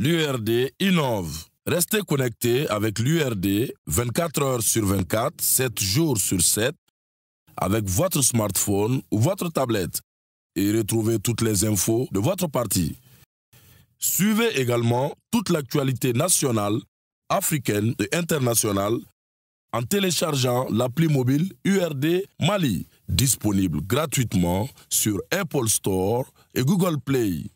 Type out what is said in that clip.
L'URD innove. Restez connectés avec l'URD 24 heures sur 24, 7 jours sur 7, avec votre smartphone ou votre tablette et retrouvez toutes les infos de votre parti. Suivez également toute l'actualité nationale, africaine et internationale en téléchargeant l'appli mobile URD Mali, disponible gratuitement sur Apple Store et Google Play.